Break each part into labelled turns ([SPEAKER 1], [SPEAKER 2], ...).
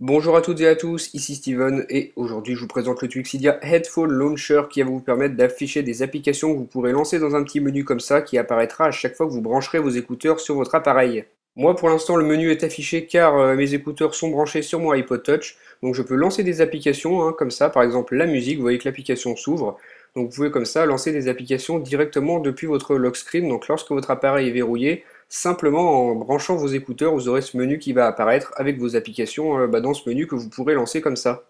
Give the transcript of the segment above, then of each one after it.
[SPEAKER 1] Bonjour à toutes et à tous, ici Steven et aujourd'hui je vous présente le Twixidia Headphone Launcher qui va vous permettre d'afficher des applications que vous pourrez lancer dans un petit menu comme ça qui apparaîtra à chaque fois que vous brancherez vos écouteurs sur votre appareil. Moi pour l'instant le menu est affiché car euh, mes écouteurs sont branchés sur mon iPod Touch donc je peux lancer des applications hein, comme ça par exemple la musique, vous voyez que l'application s'ouvre donc vous pouvez comme ça lancer des applications directement depuis votre lock screen donc lorsque votre appareil est verrouillé Simplement en branchant vos écouteurs, vous aurez ce menu qui va apparaître avec vos applications euh, bah, dans ce menu que vous pourrez lancer comme ça.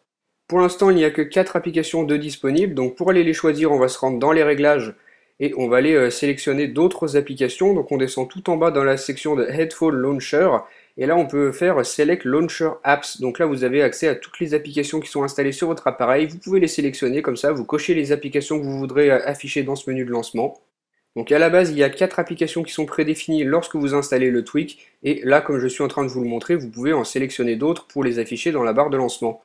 [SPEAKER 1] Pour l'instant, il n'y a que 4 applications de disponibles, donc pour aller les choisir, on va se rendre dans les réglages et on va aller euh, sélectionner d'autres applications. Donc on descend tout en bas dans la section de Headphone Launcher et là on peut faire Select Launcher Apps. Donc là vous avez accès à toutes les applications qui sont installées sur votre appareil. Vous pouvez les sélectionner comme ça, vous cochez les applications que vous voudrez euh, afficher dans ce menu de lancement. Donc à la base, il y a quatre applications qui sont prédéfinies lorsque vous installez le tweak, et là, comme je suis en train de vous le montrer, vous pouvez en sélectionner d'autres pour les afficher dans la barre de lancement.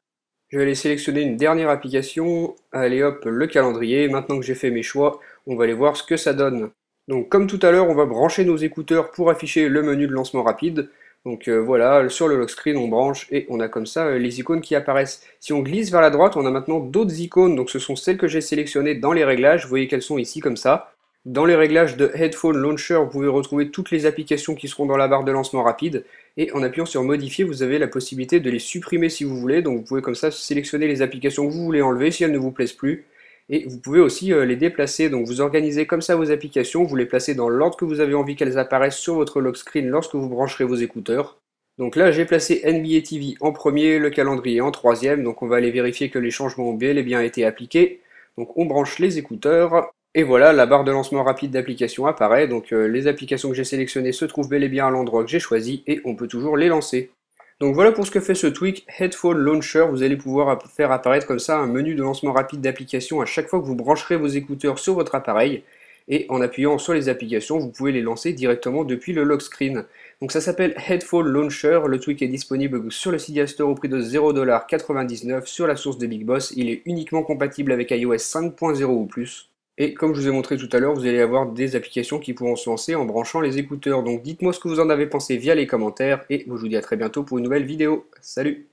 [SPEAKER 1] Je vais aller sélectionner une dernière application, allez hop, le calendrier, maintenant que j'ai fait mes choix, on va aller voir ce que ça donne. Donc comme tout à l'heure, on va brancher nos écouteurs pour afficher le menu de lancement rapide. Donc euh, voilà, sur le lock screen, on branche et on a comme ça euh, les icônes qui apparaissent. Si on glisse vers la droite, on a maintenant d'autres icônes, donc ce sont celles que j'ai sélectionnées dans les réglages, vous voyez qu'elles sont ici comme ça. Dans les réglages de Headphone Launcher, vous pouvez retrouver toutes les applications qui seront dans la barre de lancement rapide. Et en appuyant sur Modifier, vous avez la possibilité de les supprimer si vous voulez. Donc vous pouvez comme ça sélectionner les applications que vous voulez enlever si elles ne vous plaisent plus. Et vous pouvez aussi euh, les déplacer. Donc vous organisez comme ça vos applications, vous les placez dans l'ordre que vous avez envie qu'elles apparaissent sur votre lock screen lorsque vous brancherez vos écouteurs. Donc là, j'ai placé NBA TV en premier, le calendrier en troisième. Donc on va aller vérifier que les changements ont bien été appliqués. Donc on branche les écouteurs. Et voilà, la barre de lancement rapide d'application apparaît, donc euh, les applications que j'ai sélectionnées se trouvent bel et bien à l'endroit que j'ai choisi, et on peut toujours les lancer. Donc voilà pour ce que fait ce tweak Headphone Launcher, vous allez pouvoir faire apparaître comme ça un menu de lancement rapide d'application à chaque fois que vous brancherez vos écouteurs sur votre appareil, et en appuyant sur les applications, vous pouvez les lancer directement depuis le lock screen. Donc ça s'appelle Headphone Launcher, le tweak est disponible sur le Cydia Store au prix de 0,99$ sur la source de Big Boss, il est uniquement compatible avec iOS 5.0 ou plus. Et comme je vous ai montré tout à l'heure, vous allez avoir des applications qui pourront se lancer en branchant les écouteurs. Donc dites-moi ce que vous en avez pensé via les commentaires et je vous dis à très bientôt pour une nouvelle vidéo. Salut